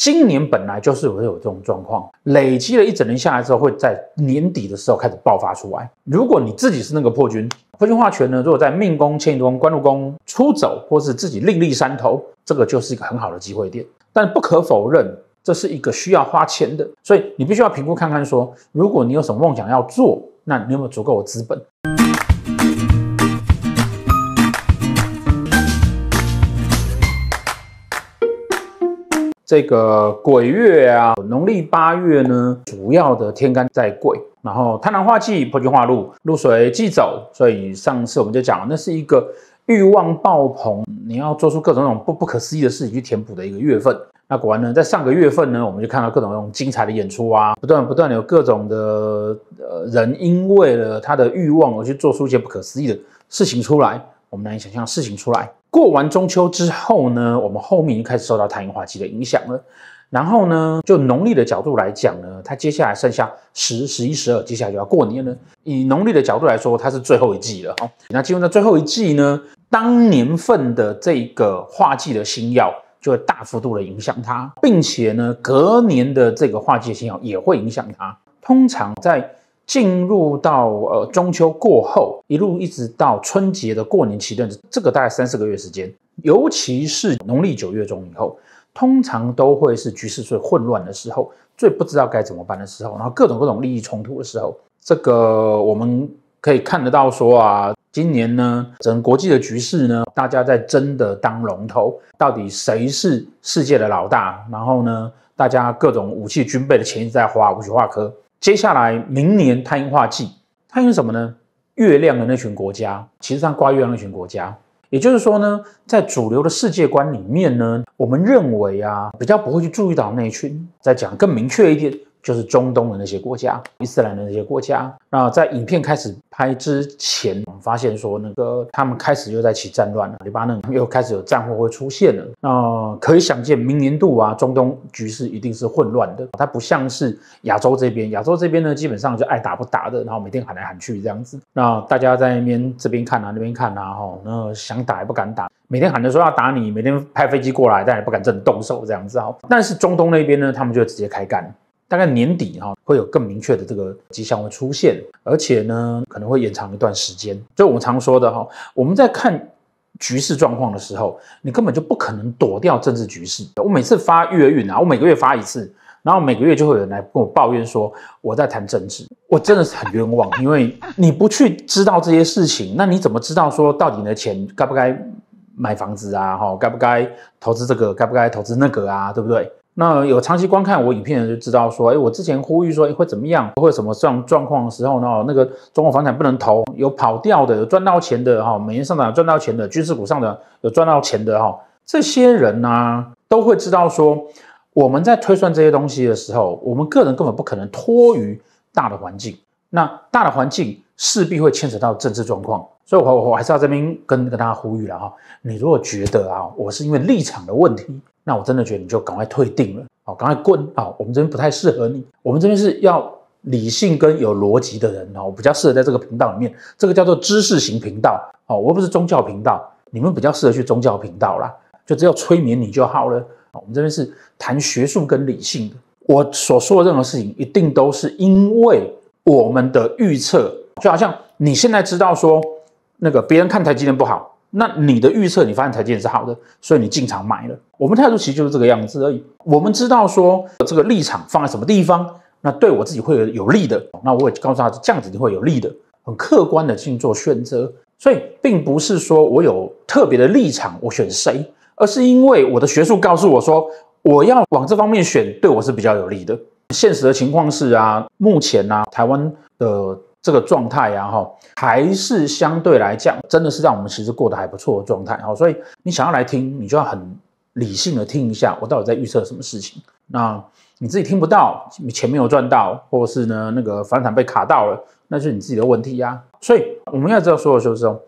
今年本来就是会有这种状况，累积了一整年下来之后，会在年底的时候开始爆发出来。如果你自己是那个破军，破军化权呢？如果在命宫、迁移宫、官禄宫出走，或是自己另立山头，这个就是一个很好的机会点。但不可否认，这是一个需要花钱的，所以你必须要评估看看，说如果你有什么梦想要做，那你有没有足够的资本？这个鬼月啊，农历八月呢，主要的天干在癸，然后太南化忌，破军化禄，入水忌走。所以上次我们就讲了，那是一个欲望爆棚，你要做出各种那种不不可思议的事情去填补的一个月份。那果然呢，在上个月份呢，我们就看到各种各种精彩的演出啊，不断不断有各种的呃人，因为了他的欲望而去做出一些不可思议的事情出来。我们难以想象事情出来。过完中秋之后呢，我们后面就开始受到太阳化季的影响了。然后呢，就农历的角度来讲呢，它接下来剩下十、十一、十二，接下来就要过年了。以农历的角度来说，它是最后一季了。哈，那进入到最后一季呢，当年份的这个化季的星药就会大幅度的影响它，并且呢，隔年的这个化季的星曜也会影响它。通常在进入到呃中秋过后，一路一直到春节的过年期间，这个大概三四个月时间，尤其是农历九月中以后，通常都会是局势最混乱的时候，最不知道该怎么办的时候，然后各种各种利益冲突的时候，这个我们可以看得到说啊，今年呢，整个国际的局势呢，大家在争的当龙头，到底谁是世界的老大？然后呢，大家各种武器军备的钱在花，无需不科。接下来，明年太阳化季，太阳什么呢？月亮的那群国家，其实上挂月亮那群国家，也就是说呢，在主流的世界观里面呢，我们认为啊，比较不会去注意到那群。再讲更明确一点。就是中东的那些国家，伊斯兰的那些国家。那在影片开始拍之前，我们发现说那个他们开始又在起战乱了，黎巴嫩又开始有战火会出现了。那可以想见，明年度啊，中东局势一定是混乱的。它不像是亚洲这边，亚洲这边呢，基本上就爱打不打的，然后每天喊来喊去这样子。那大家在那边这边看啊，那边看啊，哈，那想打也不敢打，每天喊着说要打你，每天派飞机过来，但也不敢真动手这样子，啊。但是中东那边呢，他们就直接开干。大概年底哈会有更明确的这个迹象会出现，而且呢可能会延长一段时间。就我们常说的哈，我们在看局势状况的时候，你根本就不可能躲掉政治局势。我每次发月运啊，我每个月发一次，然后每个月就会有人来跟我抱怨说我在谈政治，我真的是很冤枉，因为你不去知道这些事情，那你怎么知道说到底你的钱该不该买房子啊？哈，该不该投资这个？该不该投资那个啊？对不对？那有长期观看我影片的人就知道说，哎，我之前呼吁说会怎么样，会什么状状况的时候呢？那个中国房产不能投，有跑掉的，有赚到钱的哈，美元上涨赚到钱的，军事股上的有赚到钱的哈，这些人呢都会知道说，我们在推算这些东西的时候，我们个人根本不可能脱于大的环境。那大的环境势必会牵扯到政治状况，所以我我还是要这边跟跟大家呼吁了哈，你如果觉得啊，我是因为立场的问题。那我真的觉得你就赶快退订了，好，赶快滚，好，我们这边不太适合你。我们这边是要理性跟有逻辑的人，哦，我比较适合在这个频道里面，这个叫做知识型频道，哦，我不是宗教频道，你们比较适合去宗教频道啦，就只要催眠你就好了，我们这边是谈学术跟理性的，我所说的任何事情一定都是因为我们的预测，就好像你现在知道说那个别人看台积电不好。那你的预测，你发现积电是好的，所以你进场买了。我们态度其实就是这个样子而已。我们知道说这个立场放在什么地方，那对我自己会有有利的。那我也告诉他这样子会有利的，很客观的去做选择。所以并不是说我有特别的立场，我选谁，而是因为我的学术告诉我说我要往这方面选，对我是比较有利的。现实的情况是啊，目前呢，台湾的。这个状态呀，哈，还是相对来讲，真的是让我们其实过得还不错的状态，哈。所以你想要来听，你就要很理性的听一下，我到底在预测什么事情。那你自己听不到，你钱没有赚到，或者是呢，那个房产被卡到了，那就是你自己的问题呀。所以我们要知道，说的就是说，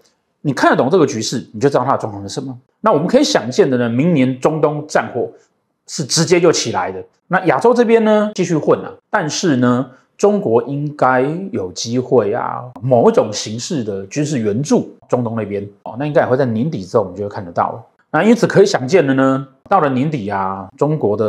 你看得懂这个局势，你就知道它的状况是什么。那我们可以想见的呢，明年中东战火是直接就起来的。那亚洲这边呢，继续混了，但是呢。中国应该有机会啊，某一种形式的军事援助中东那边哦，那应该也会在年底之后我们就会看得到。那因此可以想见的呢，到了年底啊，中国的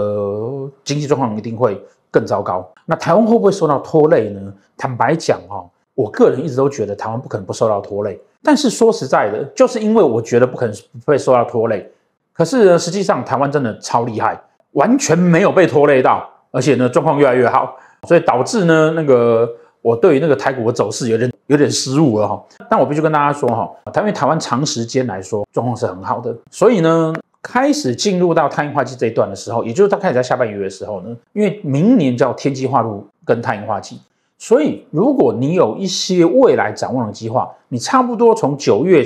经济状况一定会更糟糕。那台湾会不会受到拖累呢？坦白讲哦，我个人一直都觉得台湾不可能不受到拖累。但是说实在的，就是因为我觉得不可能不会受到拖累，可是呢，实际上台湾真的超厉害，完全没有被拖累到，而且呢，状况越来越好。所以导致呢，那个我对于那个台股的走势有点有点失误了哈。但我必须跟大家说哈，台因为台湾长时间来说状况是很好的，所以呢，开始进入到碳化季这一段的时候，也就是它开始在下半月的时候呢，因为明年叫天机化路跟碳化季，所以如果你有一些未来展望的计划，你差不多从九月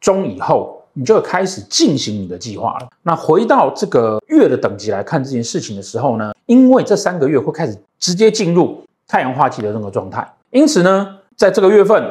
中以后。你就开始进行你的计划了。那回到这个月的等级来看这件事情的时候呢，因为这三个月会开始直接进入太阳化忌的那个状态，因此呢，在这个月份，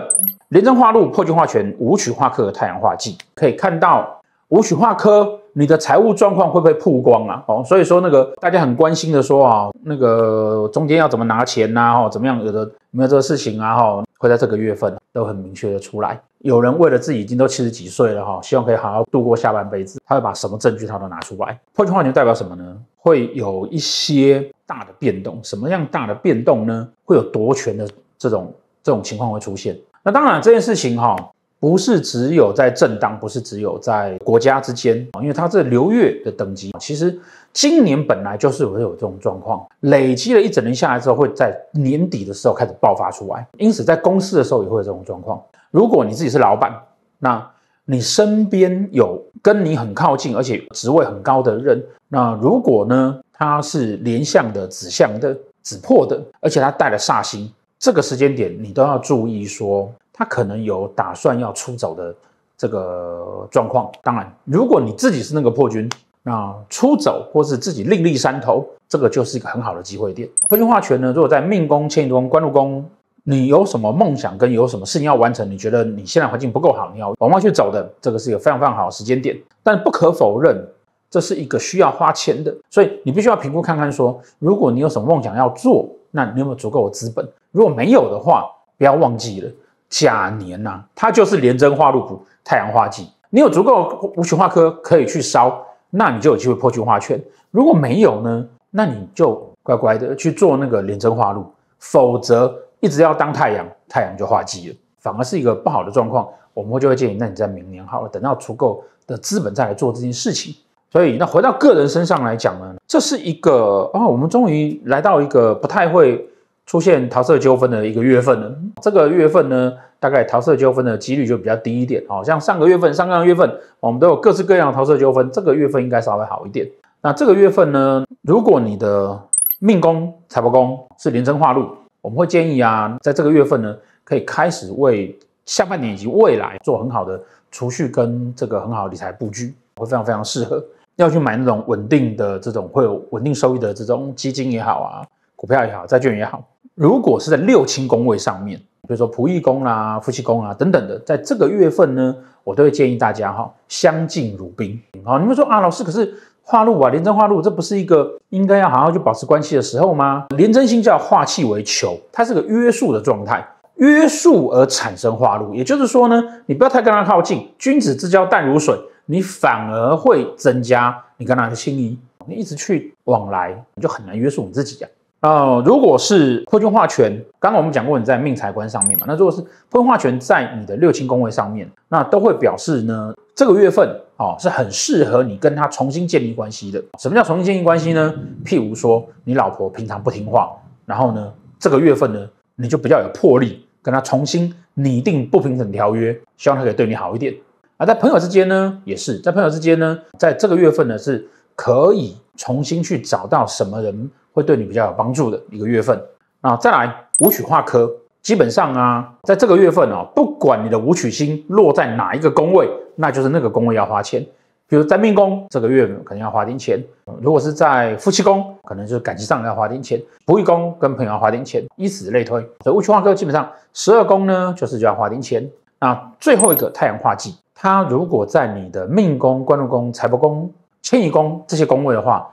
连贞化禄、破军化权、五曲化科的太阳化忌，可以看到五曲化科你的财务状况会不会曝光啊？哦，所以说那个大家很关心的说啊，那个中间要怎么拿钱呐？哦，怎么样有的没有这个事情啊？哦，会在这个月份都很明确的出来。有人为了自己已经都七十几岁了哈，希望可以好好度过下半辈子。他会把什么证据他都拿出来？破军化权代表什么呢？会有一些大的变动，什么样大的变动呢？会有夺权的这种这种情况会出现。那当然，这件事情哈，不是只有在政党，不是只有在国家之间啊，因为他这流月的等级，其实今年本来就是会有这种状况，累积了一整年下来之后，会在年底的时候开始爆发出来。因此，在公司的时候也会有这种状况。如果你自己是老板，那你身边有跟你很靠近，而且职位很高的人，那如果呢，他是连相的、子向的、子破的，而且他带了煞星，这个时间点你都要注意，说他可能有打算要出走的这个状况。当然，如果你自己是那个破军，那出走或是自己另立山头，这个就是一个很好的机会点。破军化权呢，如果在命宫、迁移宫、官禄宫。你有什么梦想跟有什么事情要完成？你觉得你现在环境不够好，你要往外去走的，这个是一个非常非常好的时间点。但不可否认，这是一个需要花钱的，所以你必须要评估看看，说如果你有什么梦想要做，那你有没有足够的资本？如果没有的话，不要忘记了，甲年呢，它就是连针花露补太阳花季。你有足够无醛化科可以去烧，那你就有机会破去化圈。如果没有呢，那你就乖乖的去做那个连针花露，否则。一直要当太阳，太阳就化忌了，反而是一个不好的状况。我们会就会建议，那你在明年好了，等到足够的资本再来做这件事情。所以那回到个人身上来讲呢，这是一个啊，我们终于来到一个不太会出现桃色纠纷的一个月份了。这个月份呢，大概桃色纠纷的几率就比较低一点。好像上个月份、上个月份我们都有各式各样的桃色纠纷，这个月份应该稍微好一点。那这个月份呢，如果你的命宫、财帛宫是连贞化禄。我们会建议啊，在这个月份呢，可以开始为下半年以及未来做很好的储蓄跟这个很好的理财布局，会非常非常适合。要去买那种稳定的这种会有稳定收益的这种基金也好啊，股票也好，债券也好。如果是在六亲宫位上面，比如说普役宫啦、夫妻宫啊等等的，在这个月份呢，我都会建议大家哈，相敬如宾。好，你们说啊，老师可是。化禄啊，廉贞化禄，这不是一个应该要好好去保持关系的时候吗？廉贞星叫化气为求，它是个约束的状态，约束而产生化禄。也就是说呢，你不要太跟他靠近，君子之交淡如水，你反而会增加你跟他的心意。你一直去往来，你就很难约束你自己呀。呃，如果是破军化权，刚刚我们讲过你在命财官上面嘛，那如果是破军化权在你的六亲宫位上面，那都会表示呢，这个月份。哦，是很适合你跟他重新建立关系的。什么叫重新建立关系呢？譬如说，你老婆平常不听话，然后呢，这个月份呢，你就比较有魄力，跟他重新拟定不平等条约，希望他可以对你好一点。啊，在朋友之间呢，也是在朋友之间呢，在这个月份呢，是可以重新去找到什么人会对你比较有帮助的一个月份。那再来武曲化科。基本上啊，在这个月份哦，不管你的五曲星落在哪一个宫位，那就是那个宫位要花钱。比如在命宫，这个月可能要花点钱；如果是在夫妻宫，可能就是感情上要花点钱；不役宫跟朋友要花点钱，以此类推。所以五曲化科基本上十二宫呢，就是就要花点钱。那最后一个太阳化忌，它如果在你的命宫、官禄宫、财帛宫、迁移宫这些宫位的话，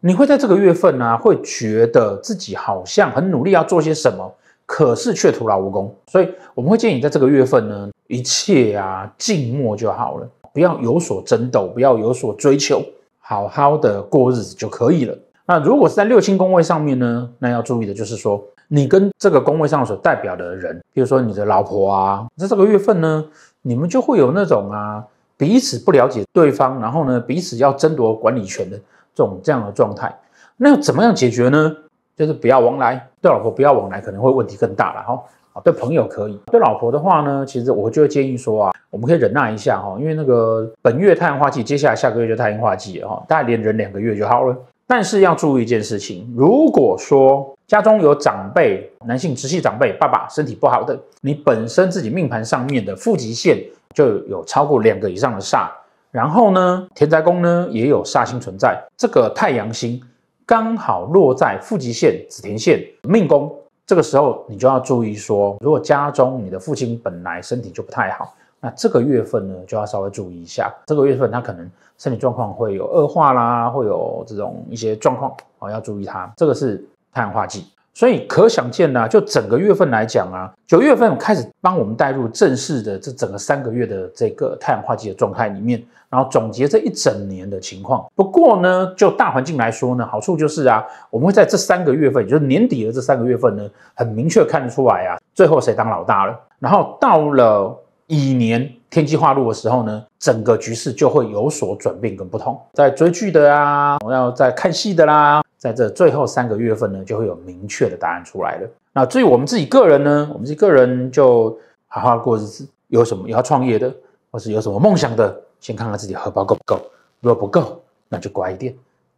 你会在这个月份呢，会觉得自己好像很努力要做些什么。可是却徒劳无功，所以我们会建议在这个月份呢，一切啊静默就好了，不要有所争斗，不要有所追求，好好的过日子就可以了。那如果是在六星宫位上面呢，那要注意的就是说，你跟这个宫位上所代表的人，比如说你的老婆啊，在这个月份呢，你们就会有那种啊彼此不了解对方，然后呢彼此要争夺管理权的这种这样的状态。那要怎么样解决呢？就是不要往来，对老婆不要往来，可能会问题更大了哈。啊，对朋友可以，对老婆的话呢，其实我就建议说啊，我们可以忍耐一下哈，因为那个本月太阳化忌，接下来下个月就太阴化忌了哈，大概连忍两个月就好了。但是要注意一件事情，如果说家中有长辈，男性直系长辈，爸爸身体不好的，你本身自己命盘上面的负极线就有超过两个以上的煞，然后呢，田宅宫呢也有煞星存在，这个太阳星。刚好落在负极线、紫田线、命宫，这个时候你就要注意说，如果家中你的父亲本来身体就不太好，那这个月份呢就要稍微注意一下，这个月份他可能身体状况会有恶化啦，会有这种一些状况哦，要注意他。这个是碳化剂。所以可想见呢，就整个月份来讲啊，九月份开始帮我们带入正式的这整个三个月的这个太阳化季的状态里面，然后总结这一整年的情况。不过呢，就大环境来说呢，好处就是啊，我们会在这三个月份，就是年底的这三个月份呢，很明确看得出来啊，最后谁当老大了。然后到了乙年天机化禄的时候呢，整个局势就会有所转变跟不同。在追剧的啊，我要在看戏的啦。在这最后三个月份呢，就会有明确的答案出来了。那至于我们自己个人呢，我们自己个人就好好过日子。有什么要创业的，或是有什么梦想的，先看看自己荷包够不够。如果不够，那就乖一点；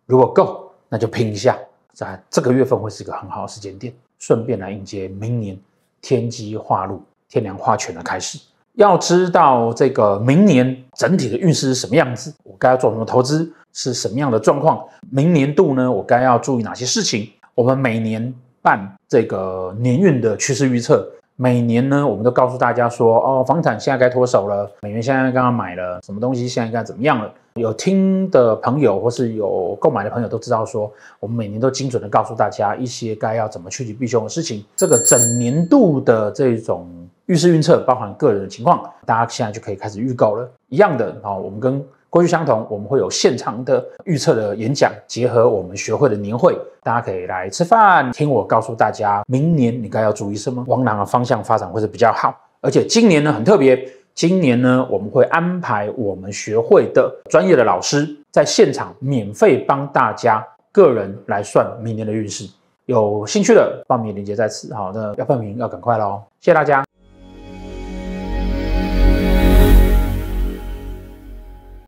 如果够，那就拼一下。在这个月份会是一个很好的时间点，顺便来迎接明年天机化入、天梁化权的开始。要知道这个明年整体的运势是什么样子，我该做什么投资，是什么样的状况？明年度呢，我该要注意哪些事情？我们每年办这个年运的趋势预测，每年呢，我们都告诉大家说，哦，房产现在该脱手了，美元现在刚刚买了什么东西，现在该怎么样了？有听的朋友或是有购买的朋友都知道，说我们每年都精准的告诉大家一些该要怎么趋吉避凶的事情，这个整年度的这种。运势预测包含个人的情况，大家现在就可以开始预告了。一样的啊，我们跟过去相同，我们会有现场的预测的演讲，结合我们学会的年会，大家可以来吃饭，听我告诉大家，明年你该要注意什么，往哪个方向发展会是比较好。而且今年呢很特别，今年呢我们会安排我们学会的专业的老师在现场免费帮大家个人来算明年的运势。有兴趣的报名链接在此，好，那要报名要赶快喽，谢谢大家。